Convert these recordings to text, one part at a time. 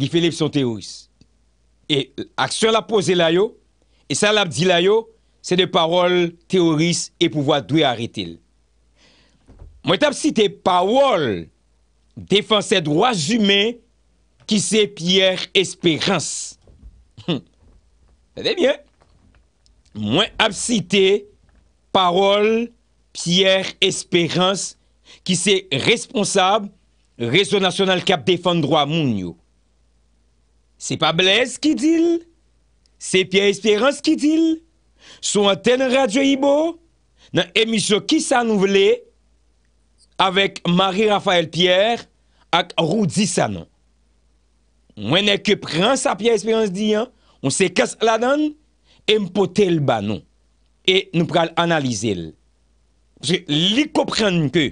li felif son teoris. E euh, aksyon la pose la yo, e sa la di la yo, se de parol teoris e pouvoa dwe aritil. Mwen tab site, parol, defan se droa zume, ki se Pierre Esperance. Se de myen, mwen tab site, parol, Pierre Esperance, ki se responsab, rezo nasyonal kap defan droa moun yo. Se pa Blaise ki dil, se Pierre-Espérance ki dil, sou an ten radyo yibo, nan emisyo ki sa nou vle, avek Marie-Raphaël Pierre, ak rou di sa nou. Mwenè ke pran sa Pierre-Espérance di, an se kas la dan, em potel ba nou, e nou pral analize l. Je li koprenn ke,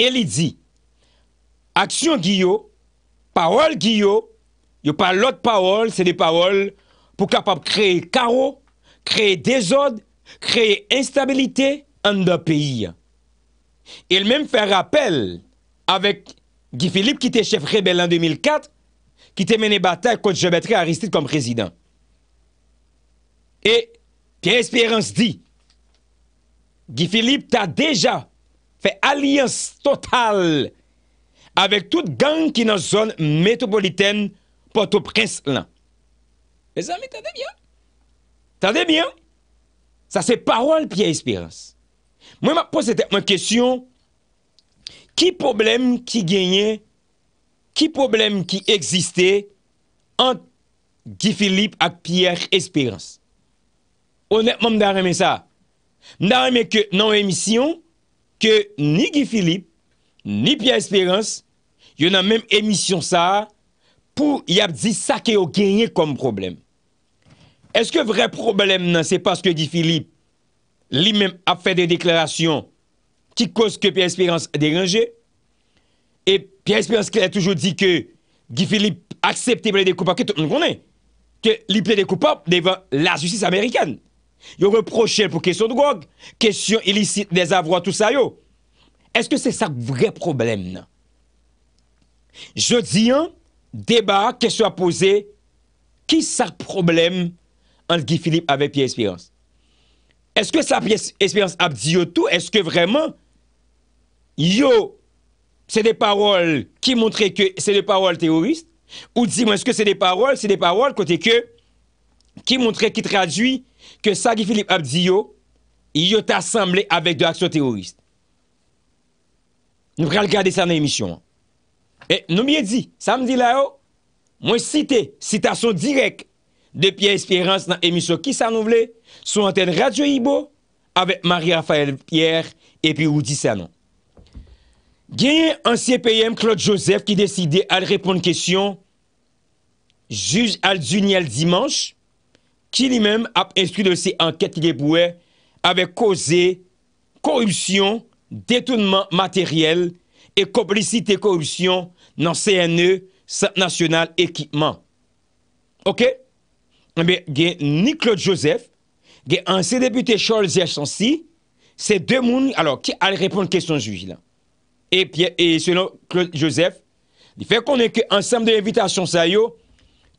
el li di, aksyon gi yo, parol gi yo, Yo pa lot pawol, se de pawol, pou kapap kreye karo, kreye dezod, kreye instabilite an de peyi. El menm fe rappel avek Guy Philippe ki te chef rebel an 2004, ki te mene batak konti Jebetre Aristide kom prezident. E Pierre Espérance di, Guy Philippe ta deja fe aliyans total avek tout gang ki nan zon metropolitenne poto pres lan. E sa, me tade byan. Tade byan. Sa se parwal Pierre Esperance. Mwen ma pose te mwen kesyon, ki problem ki genye, ki problem ki eksiste, an Gifilip ak Pierre Esperance. Onetman m da reme sa. M da reme ke nan emisyon, ke ni Gifilip, ni Pierre Esperance, yo nan men emisyon sa, il y a dit ça qui a gagné comme problème. Est-ce que vrai problème c'est parce que dit Philippe lui-même a fait des déclarations qui causent que Pierre Espérance dérangé et Pierre Espérance qui a toujours dit que Guy Philippe accepté les coupables que tout le monde connaît que lui des coupables devant la justice américaine. Il reproché pour question de drogue, question illicite des avoirs tout ça Est-ce que c'est ça le vrai problème Je dis hein, débat, question à poser, qui ça problème entre Guy Philippe avec Pierre Espérance? Est-ce que sa Pierre Espérance a dit tout? Est-ce que vraiment, yo, c'est des paroles qui montraient que c'est des paroles terroristes? Ou dis-moi, est-ce que c'est des paroles, c'est des paroles côté que, qui montraient, qui traduit que ça Guy Philippe a dit yo, yo t'a avec de actions terroristes Nous allons regarder ça dans l'émission. E nou miye di, samdi la yo, mwen site, sitasyon direk de Pierre Espérance nan emisyon ki sa nou vle, sou antenne Radio Ibo, avèk Marie-Raphaël Pierre, epi ou di sa nou. Genyen ansye P.M. Claude Joseph ki deside al repon kèsyon, juj al Juniel Dimanche, ki li mèm ap inskri de se anket ki li pouè, avèk koze korupsyon, detounman materyel, e koblicite korupsyon, nan CNE, sat national ekipman. Ok? Eh gè, ni Claude Joseph, gè anse depute Charles J. Sancy, se demoun, alo, ki al repon kè son juji lan? E selon Claude Joseph, di fè konè kè ansem de l'invitasyon sa yo,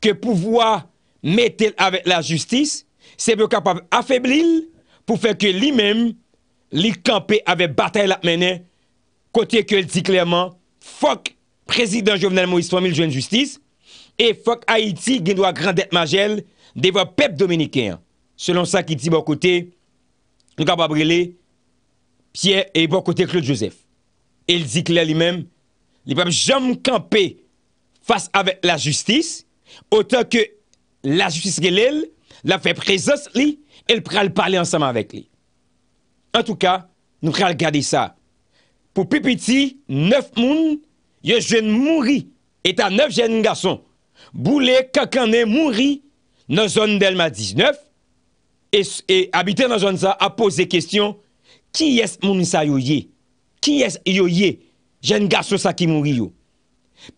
kè pouvoi metèl avèk la justis, se bè kapav afèblil, pou fè kè li mèm, li kapè avè batèl ap mènen, kote kè el di klèman, fòk, Prezident Jovenel Moïse Fomil, Jouen Justice, et Fok Haïti, Gendoua Grandet Magelle, deva pep Dominikien. Selon sa ki di Bokote, Luka Babrele, Pierre, et Bokote, Claude Joseph. Et il dit clair lui-même, les peuples j'aime camper face avec la justice, autant que la justice que l'elle, la fait présence lui, et le pral parler ensemble avec lui. En tout cas, nous pral garder ça. Pour Pépiti, neuf mounes, yo jen mouri, eta 9 jen gason, boule kakanen mouri, nan zon delma 19, e habite nan zon sa, a pose kestyon, ki yes mounisa yo ye, ki yes yo ye, jen gason sa ki mouri yo,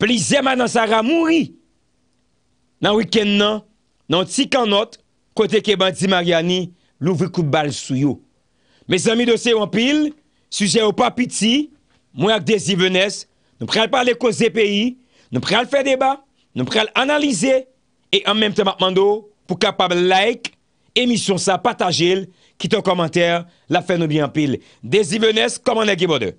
pli zeman nan sara mouri, nan wiken nan, nan ti kanot, kote ke bandi mariani, lou vikou bal sou yo, me zami dosye wampil, suje ou papiti, mwen ak desi venez, Nou pre al pale ko ZPI, nou pre al fe deba, nou pre al analize, e an menm temap mando pou kapab like, emisyon sa patajil, kiton komantèr, la fè nou bi anpil. Dezi vènes, koman e gebo de.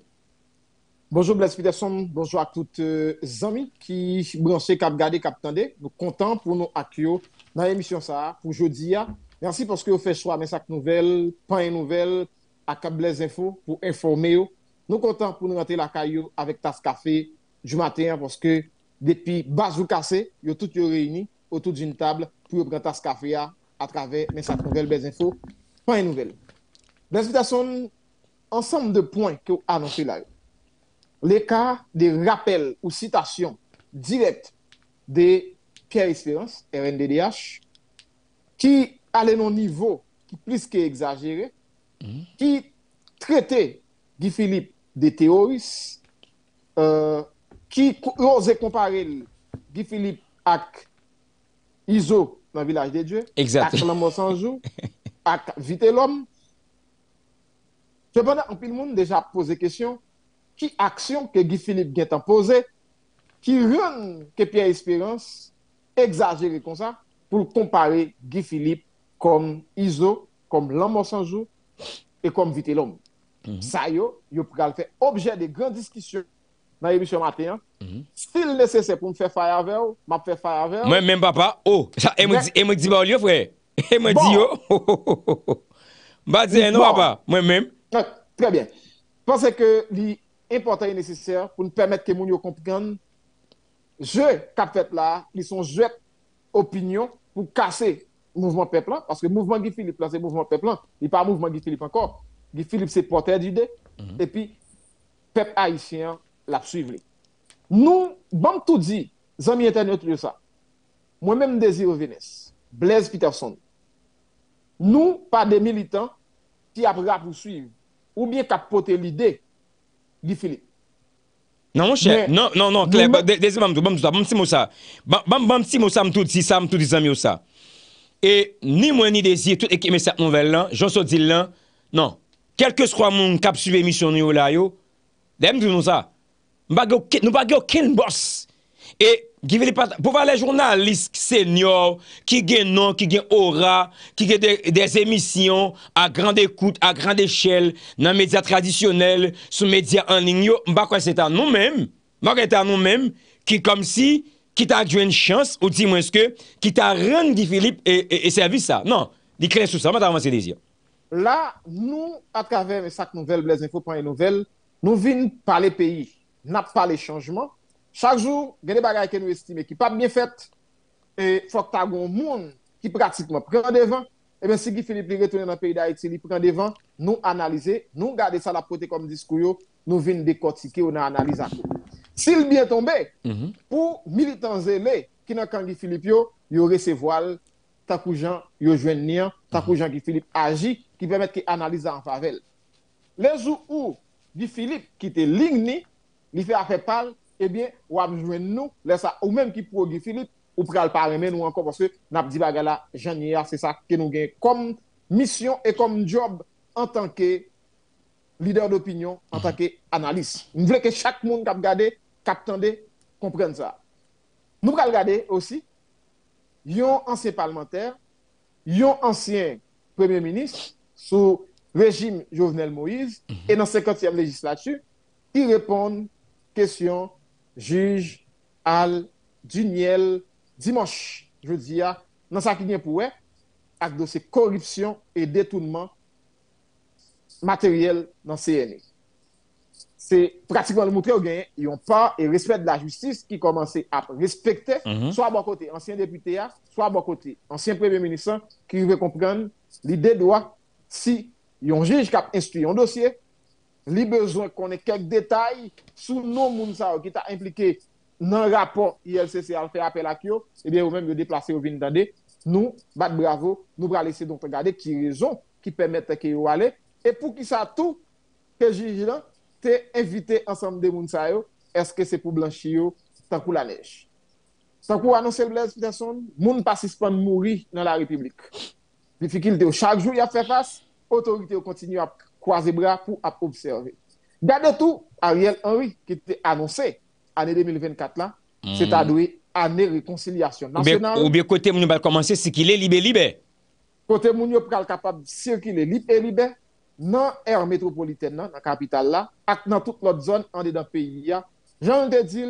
Bonjou Blaise Fideson, bonjou ak tout zami euh, ki bounan se kap gade, kap tende. Nou kontan pou nou ak yo nan emisyon sa pou jodi ya. Yansi porske yo fè chwa mensak nouvel, panye nouvel, ak kap Blaise Info pou informe yo. Nous content pour nous rentrer la caillou avec tasse café du matin hein, parce que depuis bas ou cassé, ils ont tous réunis autour d'une table pour prendre tasse café hein, à, travers mes nouvelles, belles infos, pas une nouvelle. L'invitation, ensemble de points que annoncé là là. cas de rappel ou citations directes de Pierre Espérance, RNDDH, qui allait dans un niveau plus que exagéré, mhm. qui traitait Guy Philippe des théoristes euh, qui osaient comparer Guy Philippe avec Iso dans le village des dieux, avec l'amour sans jour, avec Vite l'homme. Cependant, un peu de monde déjà posé question qui action que Guy Philippe a qui rend que Pierre Espérance exagéré comme ça pour comparer Guy Philippe comme Iso, comme l'amour sans jour et comme Vite l'homme. Ça, mhm. yo, yo pral fait objet de grandes discussions dans l'émission matin. Mm S'il nécessaire pour me faire faire avec vous, m'a fait fire avec vous. Moi, même papa, oh, ça, elle me dit, elle me dit, lieu, frère. Elle me dit, oh, bah, dis, non, papa, moi-même. Ah, très bien. Je pense que l'important et nécessaire pour nous permettre que nous comprenions jeu qu'a fait là, ils sont jeux opinions pour casser le mouvement peuple parce que le mouvement Guy Philippe là, c'est le mouvement peuple là, il n'est pas mouvement Guy Philippe encore. Guy Philippe, c'est porteur d'idées. Mhm. Et puis, peuple haïtien l'a suivi. Nous, bon tout dit, amis internet, ça. Moi-même, Désir Blaise Peterson, nous, pas des militants qui après à poursuivre ou bien porté l'idée Guy Philippe. Non, mon cher, non, non, non, Claire, tout bam, bam, bam, si ça. Bam, bam, si moi ça, tout si ça, tout ça. Et ni moi, ni Désir, je et cette non. kelke swa moun kap suve emisyon yo la non, yo, dem di nou sa, nou bag yo ken bos, e, pou va la jounalist, senior, ki gen non, ki gen ora, ki gen des emisyon, a grand ekout, a grand eshel, nan media tradisyonel, sou media anling yo, mba kwa se ta nou men, mba kwa se ta nou men, ki kom si, ki ta djwen chans, ou di mwen ske, ki ta ren di Filip, e servisa, nan, di kren sou sa, mba ta avansi de zi yo, Là, nous, à travers sacs nouvelle, les infos, point nouvelles, nous venons parler pays, n'a pas les changements. Chaque jour, il y a des choses que nous estimons qui ne sont pas bien faites. Et il faut que tu aies des monde qui pratiquement prend devant. Et eh bien, si Philippe Philippe retourne dans le pays d'Haïti, il prend devant, nous analyser, nous gardons ça la portée comme discours, nous venons décortiquer, on a analysé. S'il bien tombé, mhm. pour militants qui n'ont qu'un Guy Philippe, ils recevront tant que Jean, ils Jean Guy Philippe agit qui permettent d'analyser analyse en faveur. Les jours où Philippe qui était ligne, il fait affaire parle, eh bien, ou besoin nous, ou même qui produit Philippe, ou pral parler nous encore parce que n'a dit bagala, c'est ça que nous gagnons comme mission et comme job en tant que leader d'opinion, en tant qu'analyste. Nous voulons que chaque monde qui a regardé, qui attendait, comprenne ça. Nous allons regarder aussi, un ancien parlementaire, un ancien premier ministre, sous régime Jovenel Moïse mhm. et dans 50e législature ils répondent question juge Al Duniel dimanche, je à ah, dans sa qui pour eux, avec corruption et détournement matériel dans CNE. C'est pratiquement le montrer gain, ils ont pas et respect de la justice qui commençait à respecter, mhm. soit à bon côté ancien député, soit à bon côté ancien premier ministre, qui veut comprendre l'idée de droit si un juge qui a instruit un dossier, a besoin qu'on ait quelques détails sur nos gens qui t'a impliqué dans le rapport ILCC à faire appel à qui, et eh bien vous même le déplacer au vin nous, bat bravo, nous allons laisser donc regarder qui raison qui permettent que vous allez, et pour qui ça tout, que juge là, t'es invité ensemble de gens est-ce que c'est pour blanchir tant que la neige? Tant pour les Blaise ne moun pas suspend mourir dans la République de Chaque jour, il a fait face. Autorité continue à croiser bras pour observer. Gardez tout, Ariel Henry, qui était annoncé année 2024 là, hmm. c'est à doué année réconciliation nationale. Ou bien côté nous va commencer, c'est qu'il est libre libre. Côté nous yo capable de circuler et libre. dans l'air métropolitaine, dans la capitale là, et dans toute l'autre zone en dedans pays là. J'en ai dit,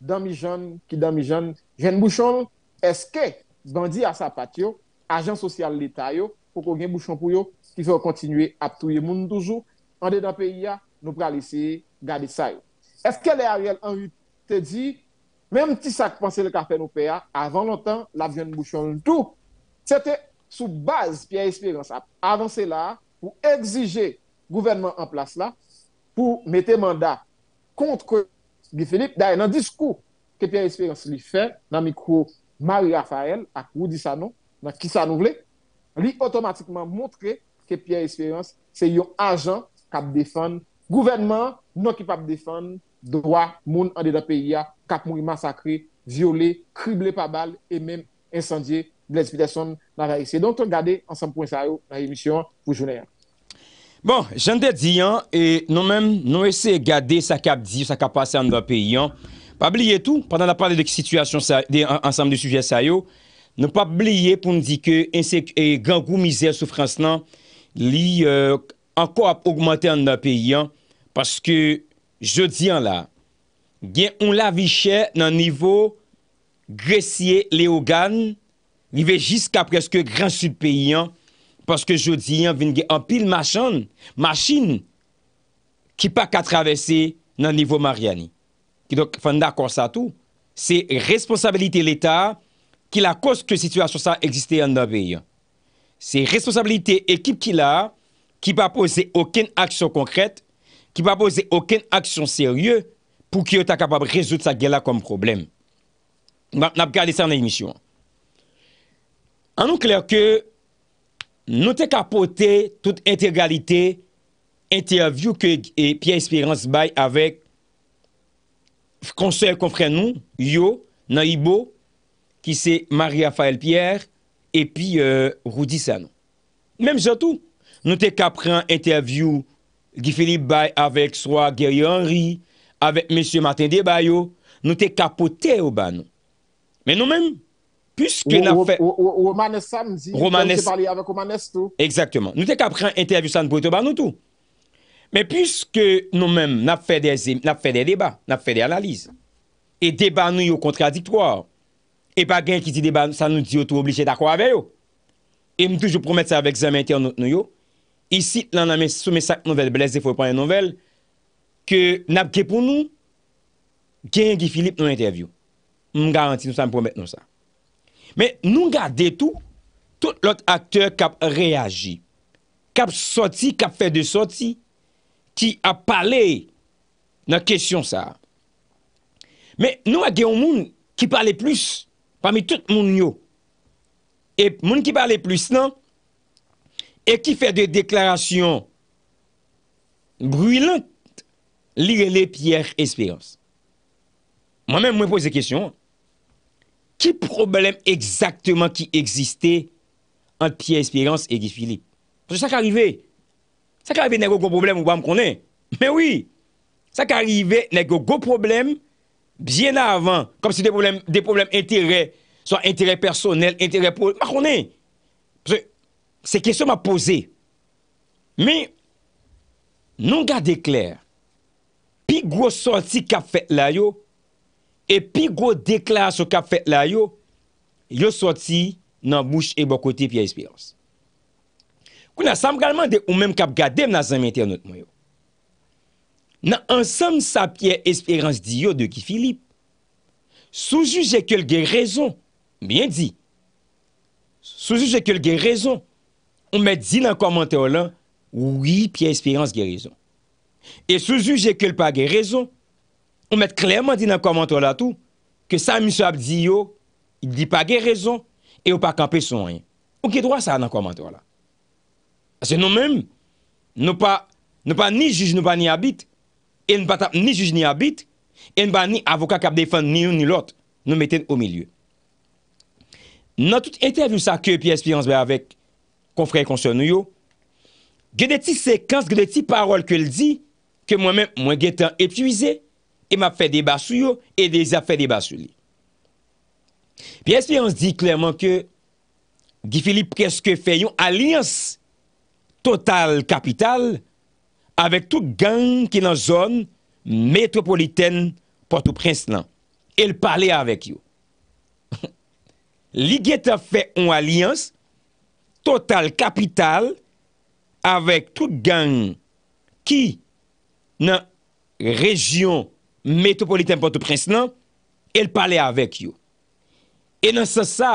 dans mes jeunes, qui dans mes jeunes, jeune bouchon, est-ce que bandit à sa patio, agent social l'État, pour qu'on ait bouchon pour yo, qui fait continuer à trouver le monde toujours. dans le pays, nous pourrons laisser garder ça. Est-ce que les Ariel Henry te dit, même si ça pensait le café nos fait, avant longtemps, la de bouchon tout, c'était sous base Pierre Espérance avancer là pour exiger gouvernement en place là pour mettre mandat contre Guy Philippe. D'ailleurs, dans le discours que Pierre Espérance lui fait, dans le micro Marie-Raphaël, ça, non nan ki sa nou vle, li otomatikman moutre ke piye esperyans se yon ajan kap defan, gouvenman nou ki pap defan, drwa moun an bon, de da peyi ya, kap mou yi masakre, viole, krible pa bal, e menm insandye bledipitason nan reise. Donk ton gade ansanpon sa yo nan remisyon pou jounen. Bon, jende diyan, e nou menm nou ese gade sa kap diyo, sa kap ase an de da peyi yan, pa bliye tou, pandan la pale de sitwasyon ansanpon de suje sa yo, nou pa bliye pou n di ke en se gangou mizer soufrans nan, li anko ap augmente an nan peyi an, paske jodi an la, gen on la vi chè nan nivou gresye leogan, li ve jiska preske gran sud peyi an, paske jodi an ven gen an pil machan, machin, ki pa katravesse nan nivou Mariani. Ki dok fanda konsa tou, se responsabilite l'Etat, ki la kos ke situasyon sa egziste an da beyan. Se responsabilite ekip ki la, ki pa pose oken aksyon konkret, ki pa pose oken aksyon seryou, pou ki yo ta kapab rezout sa gela kom problem. Mwen ap gade sa nan emisyon. An nou kler ke, nou te kapote tout entegalite, ente avyou ke pi espirans bay, avèk konsey konfren nou, yo nan ibo, ki se Marie-Raphaël Pierre, epi euh, Roudi Sano. Mèm jòtou, nou te kapren interview Gifili Baye avèk swa Geryon Ri, avèk Mèsie Martin De Bayo, nou te kapote ou banou. Mèm nou mèm, püske ou Omane Sanzi, pou te pali avèk Omane Stou. Nou te kapren interview Sanzi pou te banou tout. Mèm püske nou mèm nap fè de débat, nap fè de analize, e débanou yo kontradiktoir, E pa gen ki ti deban, sa nou di yo tou obliche ta kwa ave yo. E m toujou promet sa vek zanmen te anot nou yo. Isi lan nan men sou mesak nouvel, blese foye pwoye nouvel, ke napke pou nou, gen gen Filip nou interview. M garanti nou sa m promet nou sa. Men nou ga detou, tout lot akteur kap reagi. Kap soti, kap fe de soti, ki ap pale nan kesyon sa. Men nou a gen ou moun ki pale plus. parmi tout le monde. Et le monde qui parle plus, non, et qui fait des déclarations brûlantes, lire les Pierre Espérance. Moi-même, je me pose la question. Qui problème exactement qui existait entre Pierre Espérance et Guy Philippe? Parce que ça qui arrivé. Ça qui n'est pas problème ou pas me connaît. Mais oui, ça qui arrivé, n'est pas problème Bien avan, kom si de problem interè, so interè personel, interè pou, makonè, se kesyon ma pose, mi, nou ga dekler, pi gwo sorti kap fet la yo, e pi gwo dekler so kap fet la yo, yo sorti nan bouch e bokoti pi a espirans. Kou na sam galman de ou men kap gade mna zanminti anot mwen yo. nan ansam sa pi espirans di yo de ki Filip, sou ju jek el gen rezon, bien di, sou ju jek el gen rezon, ou met di nan komento la, oui pi espirans gen rezon. E sou ju jek el pa gen rezon, ou met klerman di nan komento la tou, ke sa miso ap di yo, di pa gen rezon, e ou pa kanpe son yon. Ou ki dwa sa nan komento la? Se nou menm, nou pa ni juj nou pa ni abit, en bat ap ni juj ni abit, en ba ni avokat kap defan ni yon ni lot, nou meten o milye. Nan tout intervjou sa ke pi espirans be avèk konfrè konso nou yo, gen eti sekans, gen eti parol ke l di, ke mwen men mwen gen tan epuize, em ap fè deba sou yo, e deza fè deba sou li. Pi espirans di klerman ke, gifili preske fè yon aliyans total kapital, avèk tout gang ki nan zon metropoliten Port-au-Prince nan. El pale avèk yo. Li geta fè an alians total kapital avèk tout gang ki nan region metropoliten Port-au-Prince nan, el pale avèk yo. E nan sè sa,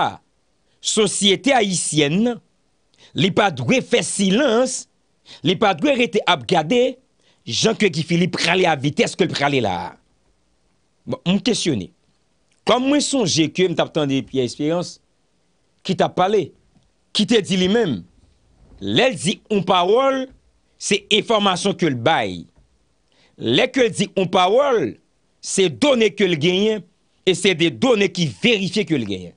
sosyete ayisyen nan, li pa dwe fè silans Li pa dwe rete ap gade, jan ke ki fili prale a vites ke prale la. Bon, mwen kestyone, kon mwen son GQ, mwen tap tande pi a espeyans, ki tap pale, ki te di li men, le li di on parol, se e formasyon ke l bay. Le ke li di on parol, se donen ke l genyen, e se de donen ki verifiye ke l genyen.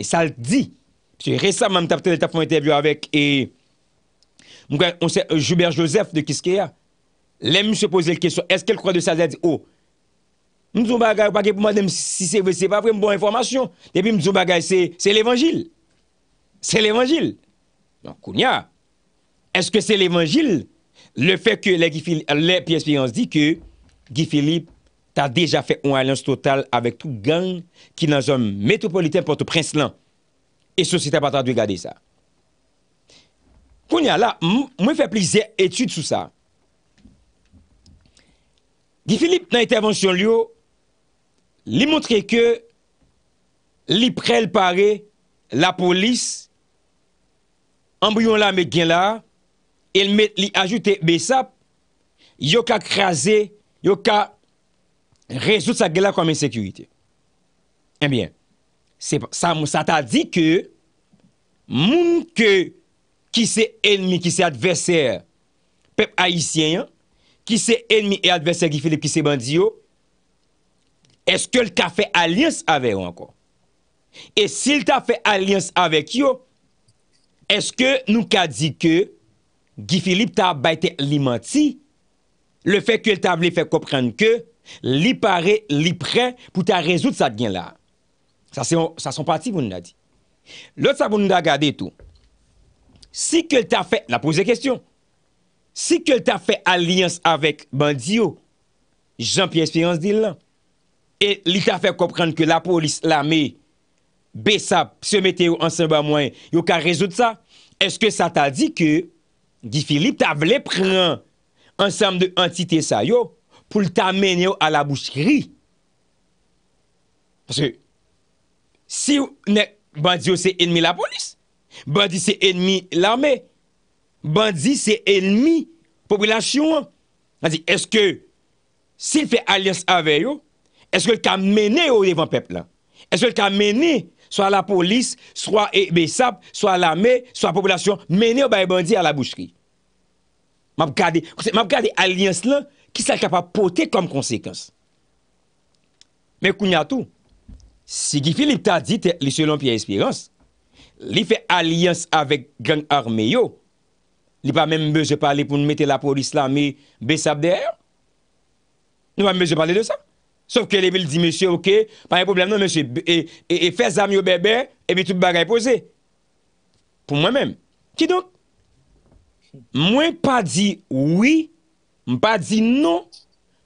E sa l di, ki resama mwen tap tande ta foun intervyu avek, e... Mwen se, euh, Joubert Joseph, de kis ke ya? Lèm se pose lè kèsyon, eske lè kwa de sa zè di? Oh, mwen zon bagay, pake pou mwen dèm, si se vè, se pa vè mwen bon informasyon. Depi mwen zon bagay, se, se l'évangil. Se l'évangil. Non, kounya. Eske se l'évangil? Le fè ke lè Gifili, lè pi espirans di ke, Gifili, ta deja fè un alens total avèk tou gang ki nan zon metropolitèm pote prins lan. E sou se te pata dwe gade sa. Koun ya la, mwen fè plize etude sou sa. Di Filip nan intervensyon li yo, li montre ke li prel pare la polis ambuyon la me gen la el met li ajoute besap, yo ka kreaze, yo ka rezout sa gen la kwa men sekurite. Enbyen, eh sa ta di ke moun ke ki se enmi, ki se adverser pep haisyen yon, ki se enmi e adverser Gifilip ki se bandi yon, eske l ka fe alians ave yon anko? E si l ta fe alians avek yon, eske nou ka di ke Gifilip ta baite li manti, le fek ke l ta vle fe kopren ke, li pare, li pren, pou ta rezout sa di gen la. Sa son pati pou nou da di. Lout sa pou nou da gade tou. Si ke l t'a fè, n'a pose kestyon, si ke l t'a fè aliyans avèk bandi yo, jan pi espirans di lan, e li t'a fè koprenn ke la polis la me besap se mette yo ansen ba mwen, yo ka rezout sa, eske sa t'a di ke, gifili, t'a vle pran ansenm de antite sa yo, pou l t'a men yo a la boucheri. Pase, si yo nek bandi yo se enmi la polis, Bandi se enmi l'armè, bandi se enmi popolasyon. Mwen di, eske, si l'fe alians avè yo, eske l'ka mène yo revan pep la? Eske l'ka mène, swa la polis, swa e besap, swa l'armè, swa popolasyon, mène yo baye bandi a la boucheri? Mwen pou kade alians la, ki sa kapapote kom konsekans? Men kounyatou, si ki Filip ta dit, lise lon pi espirans, Li fe aliyans avek gen arme yo Li pa men mbeje pale pou nou mette la polis la Me besap der Ni man mbeje pale de sa Sof ke li bel di mese ok Panye problem non mese E fe zami yo bebe Ebe tout bagay pose Po mwen men Ki dot Mwen pa di oui Mwen pa di non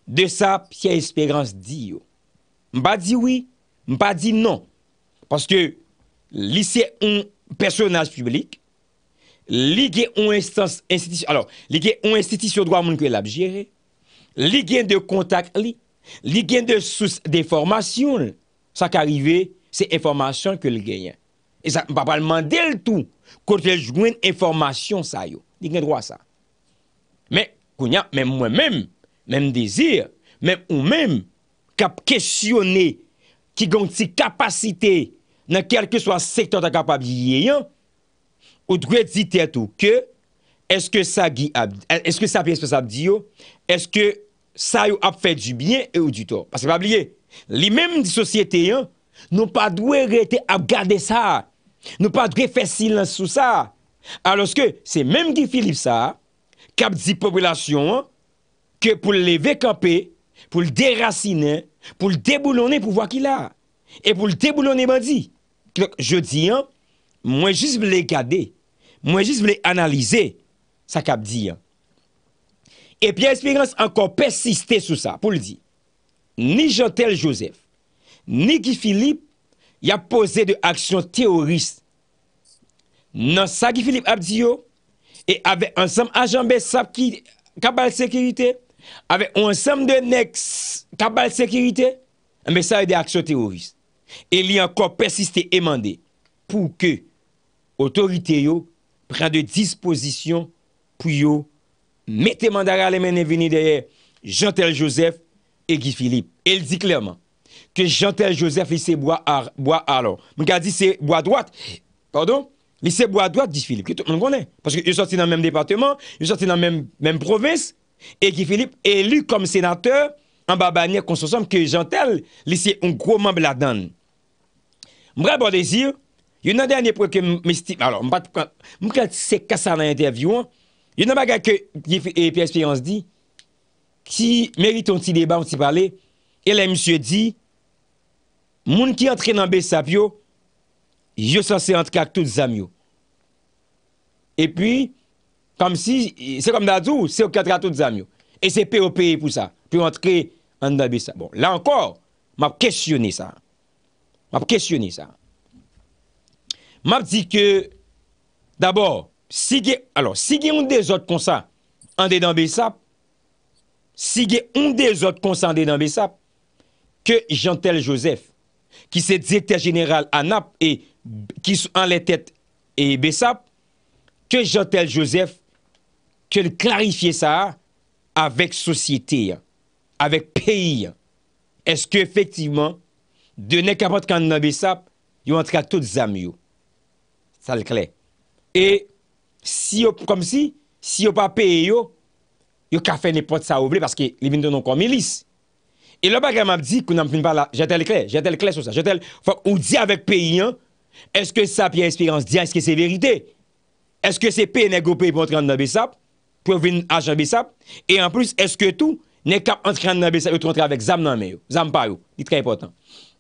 De sa piye esperans di yo Mwen pa di oui Mwen pa di non Paske li se yon personaj publik, li gen yon institisyon, li gen yon institisyon dwa moun ke lap jere, li gen de kontak li, li gen de souz de formasyon, sa ka rive se informasyon ke li genyen. E sa pa palman del tou kote jwen informasyon sa yo. Li gen dwa sa. Men, kounya, men mwen men, men dizir, men ou men, kap kesyone ki gant si kapasite nan kelke swa sektor da kapabliye yon, ou dwe dit eto ke, eske sa pi esposabdi yo, eske sa yo ap fè di byen e ou di to. Pase pabliye, li menm di sosyete yon, nou pa dwe rete ap gade sa, nou pa dwe fè silan sou sa. Aloske, se menm ki Filip sa, kap di popolasyon, ke pou le ve kapè, pou le derasine, pou le deboulone pou wak il a, e pou le deboulone bandi, Je di yon, mwen jist vle gade, mwen jist vle analize sa kap di yon. E pi a espirans ankon persiste sou sa pou li di. Ni Jotel Joseph, ni Gifilip, ya pose de aksyon teorist. Nan sa Gifilip Abdiyo, e ave ansem ajanbe sap ki kabal sekirite, ave ansem de neks kabal sekirite, anbe sa yon de aksyon teorist. Et il y a encore persisté et mandé pour que autorité yo prenne de disposition pour yo mettez mandat à les mains venir derrière jean Joseph et Guy Philippe. Et il dit clairement que jean Joseph lycée bois bois alors. dit c'est bois droite. Pardon? lycée bois droite Guy Philippe. Que tout le monde connaît parce que il sorti dans le même département, il sorti dans la même même province et Guy Philippe élu comme sénateur en Babanière qu'on que Jean-Tel, il un gros membre la dedans Mwen brem bon de zi yo, yon nan denye proke misti, mwen kase kasa nan intervyon, yon nan baga ke EPSP yon se di, ki meriton ti deban, ti pale, e la msye di, moun ki entre nan besa vyo, yo sase entre ak tout zamyo. E pi, kam si, se kom dadou, se ok entre ak tout zamyo. E se pe o pe pou sa, pou entre nan besa. Bon, la ankor, mwen kasyone sa an. M'ap kesyoni sa. M'ap di ke, d'abord, si ge, alo, si ge un de zot konsa, an de dan besap, si ge un de zot konsa an de dan besap, ke Jean-Tel Joseph, ki se dite general an ap, ki an le tet besap, ke Jean-Tel Joseph, ke de klarifiye sa, avèk sosyete, avèk peyi, eske effektivman, de ne kapot kan nan besap, yo antre a tout zam yo. Sal kle. E, si yo, kom si, si yo pa pe yo, yo kafe ne pot sa ouble, paske li bin tonon kon milis. E lopak e map di, kou nan fin pa la, jatele kle, jatele kle sou sa, jatele, fok ou di avek pe yon, eske sap yon espirans, diya eske se verite. Eske se pe ne go pe, pou antre an nan besap, pou vin a jan besap, e an plus, eske tou, ne kap antre an nan besap, yo trontre avek zam nan me yo, zam par yo, li tre important.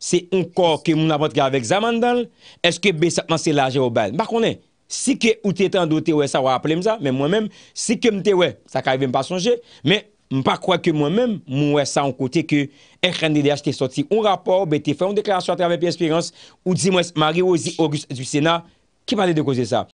Se yon kor ke moun apot gavek zaman dal, eske be satman se laje ou bal. Bakone, si ke ou te etan do te we sa wapolem za, men mwen men, si ke mte we, sa kaive mpa sonje, men mpa kwa ke mwen men, mwen we sa an kote ke e chen de deyache te soti ou rapor, be te fè ou deklarasyon atreve pi espirans, ou di mwes mari ozi Auguste du Sénat, ki pale de kose sa?